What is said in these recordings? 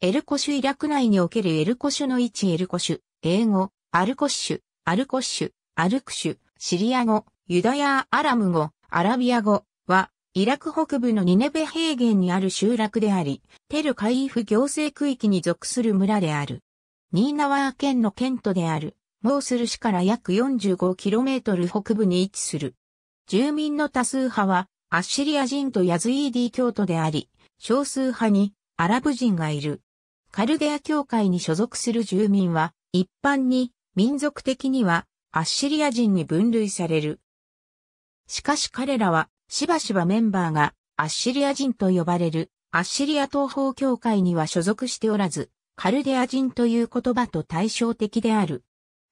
エルコシュイ略内におけるエルコシュの位置エルコシュ、英語、アルコッシュ、アルコッシュ、アルクシュ、シリア語、ユダヤアラム語、アラビア語は、イラク北部のニネベ平原にある集落であり、テルカイーフ行政区域に属する村である。ニーナワー県の県都である、モースル市から約 45km 北部に位置する。住民の多数派は、アッシリア人とヤズイーディ教徒であり、少数派にアラブ人がいる。カルデア教会に所属する住民は、一般に、民族的には、アッシリア人に分類される。しかし彼らは、しばしばメンバーが、アッシリア人と呼ばれる、アッシリア東方教会には所属しておらず、カルデア人という言葉と対照的である。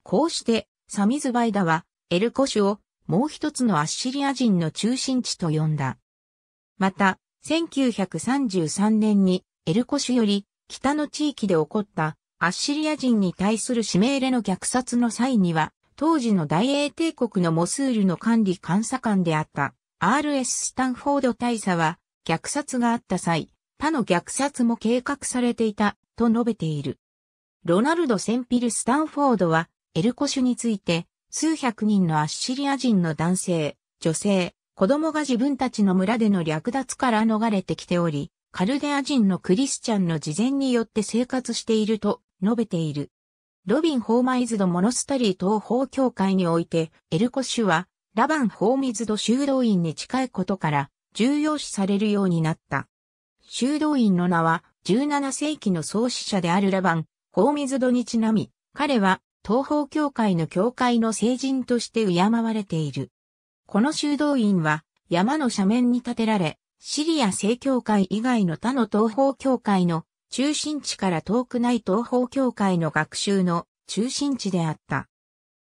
こうして、サミズバイダは、エルコシュを、もう一つのアッシリア人の中心地と呼んだ。また、1933年に、エルコシュより、北の地域で起こったアッシリア人に対する指名レの虐殺の際には、当時の大英帝国のモスールの管理監査官であった RS スタンフォード大佐は、虐殺があった際、他の虐殺も計画されていた、と述べている。ロナルド・センピル・スタンフォードは、エルコシュについて、数百人のアッシリア人の男性、女性、子供が自分たちの村での略奪から逃れてきており、カルデア人のクリスチャンの事前によって生活していると述べている。ロビン・ホーマイズド・モノスタリー東方教会において、エルコシュは、ラバン・ホーミズド修道院に近いことから、重要視されるようになった。修道院の名は、17世紀の創始者であるラバン、ホーミズドにちなみ、彼は、東方教会の教会の聖人として敬われている。この修道院は、山の斜面に建てられ、シリア正教会以外の他の東方教会の中心地から遠くない東方教会の学習の中心地であった。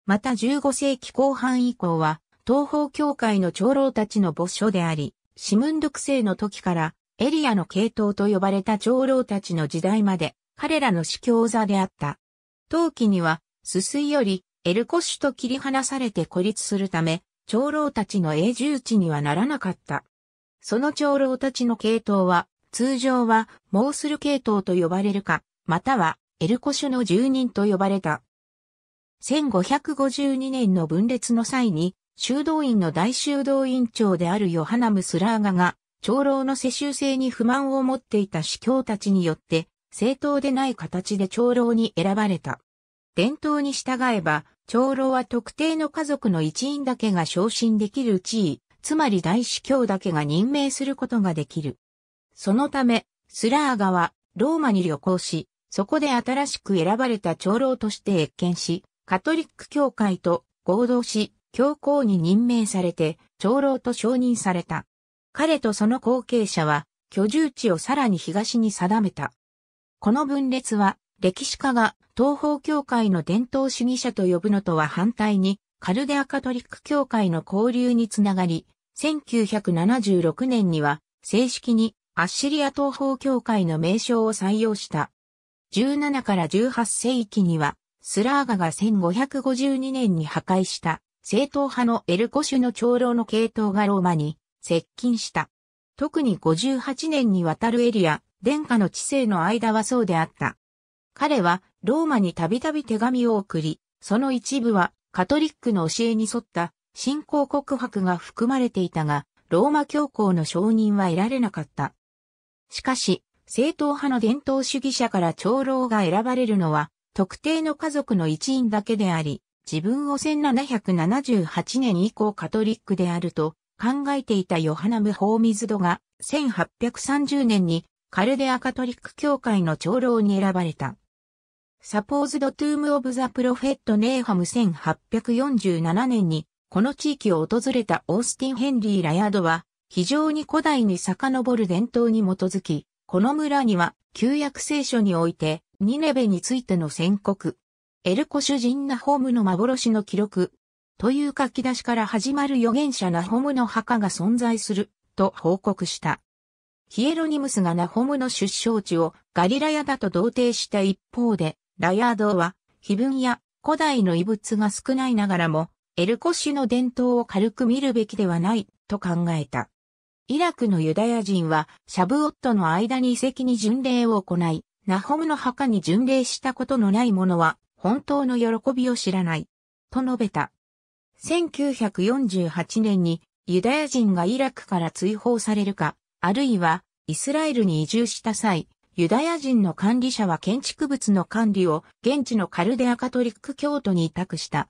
また15世紀後半以降は東方教会の長老たちの墓所であり、シムンドク世の時からエリアの系統と呼ばれた長老たちの時代まで彼らの司教座であった。当期には、すすいよりエルコッシュと切り離されて孤立するため、長老たちの永住地にはならなかった。その長老たちの系統は、通常は、モースル系統と呼ばれるか、または、エルコシュの住人と呼ばれた。1552年の分裂の際に、修道院の大修道院長であるヨハナムスラーガが、長老の世襲制に不満を持っていた司教たちによって、正当でない形で長老に選ばれた。伝統に従えば、長老は特定の家族の一員だけが昇進できる地位、つまり大司教だけが任命することができる。そのため、スラーガはローマに旅行し、そこで新しく選ばれた長老として謁見し、カトリック教会と合同し、教皇に任命されて、長老と承認された。彼とその後継者は、居住地をさらに東に定めた。この分裂は、歴史家が東方教会の伝統主義者と呼ぶのとは反対に、カルデアカトリック教会の交流につながり、1976年には正式にアッシリア東方教会の名称を採用した。17から18世紀にはスラーガが1552年に破壊した正統派のエルコシュの長老の系統がローマに接近した。特に58年にわたるエリア、殿下の知性の間はそうであった。彼はローマにたびたび手紙を送り、その一部はカトリックの教えに沿った信仰告白が含まれていたが、ローマ教皇の承認は得られなかった。しかし、正統派の伝統主義者から長老が選ばれるのは、特定の家族の一員だけであり、自分を1778年以降カトリックであると考えていたヨハナム・ホーミズドが1830年にカルデアカトリック教会の長老に選ばれた。サポーズド・トゥーム・オブ・ザ・プロフェット・ネーハム1847年にこの地域を訪れたオースティン・ヘンリー・ラヤードは、非常に古代に遡る伝統に基づき、この村には旧約聖書において、ニネベについての宣告、エルコ主人ナホムの幻の記録、という書き出しから始まる預言者ナホムの墓が存在する、と報告した。ヒエロニムスがナホムの出生地をガリラヤだと同定した一方で、ラヤードは、碑文や古代の遺物が少ないながらも、エルコシュの伝統を軽く見るべきではないと考えた。イラクのユダヤ人はシャブオットの間に遺跡に巡礼を行い、ナホムの墓に巡礼したことのない者は本当の喜びを知らない。と述べた。1948年にユダヤ人がイラクから追放されるか、あるいはイスラエルに移住した際、ユダヤ人の管理者は建築物の管理を現地のカルデアカトリック教徒に委託した。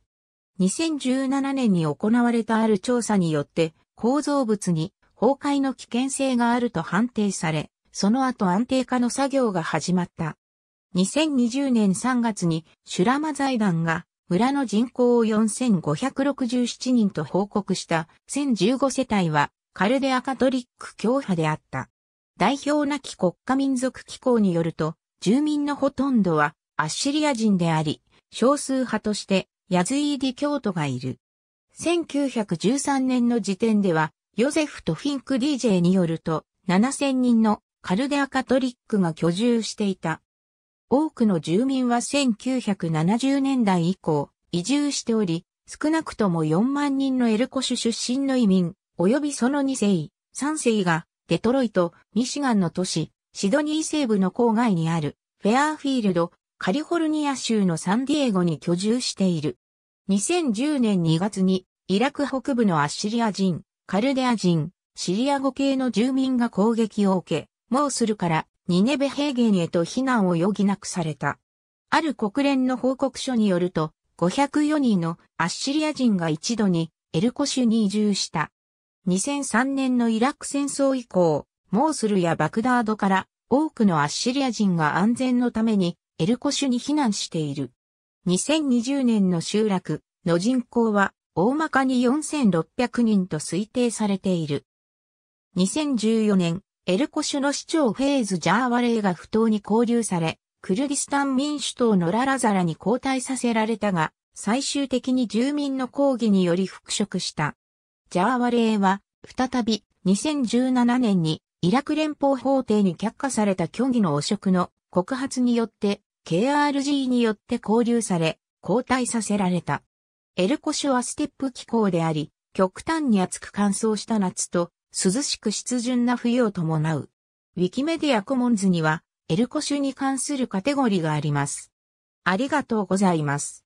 2017年に行われたある調査によって構造物に崩壊の危険性があると判定され、その後安定化の作業が始まった。2020年3月にシュラマ財団が村の人口を4567人と報告した1015世帯はカルデアカトリック教派であった。代表なき国家民族機構によると、住民のほとんどはアッシリア人であり、少数派としてヤズイーディ教徒がいる。1913年の時点では、ヨゼフとフィンク DJ によると、7000人のカルデアカトリックが居住していた。多くの住民は1970年代以降、移住しており、少なくとも4万人のエルコシュ出身の移民、及びその2世、3世が、デトロイト、ミシガンの都市、シドニー西部の郊外にある、フェアーフィールド、カリフォルニア州のサンディエゴに居住している。2010年2月に、イラク北部のアッシリア人、カルデア人、シリア語系の住民が攻撃を受け、モースルからニネベ平原へと避難を余儀なくされた。ある国連の報告書によると、504人のアッシリア人が一度にエルコシュに移住した。2003年のイラク戦争以降、モースルやバクダードから多くのアッシリア人が安全のためにエルコシュに避難している。2020年の集落の人口は大まかに4600人と推定されている。2014年、エルコシュの市長フェーズ・ジャーワレーが不当に拘留され、クルギスタン民主党のララザラに交代させられたが、最終的に住民の抗議により復職した。ジャーワレーは、再び2017年にイラク連邦法廷に却下された虚偽の汚職の告発によって KRG によって交流され、交代させられた。エルコシュはステップ気候であり、極端に暑く乾燥した夏と、涼しく湿潤な冬を伴う。ウィキメディアコモンズには、エルコシュに関するカテゴリーがあります。ありがとうございます。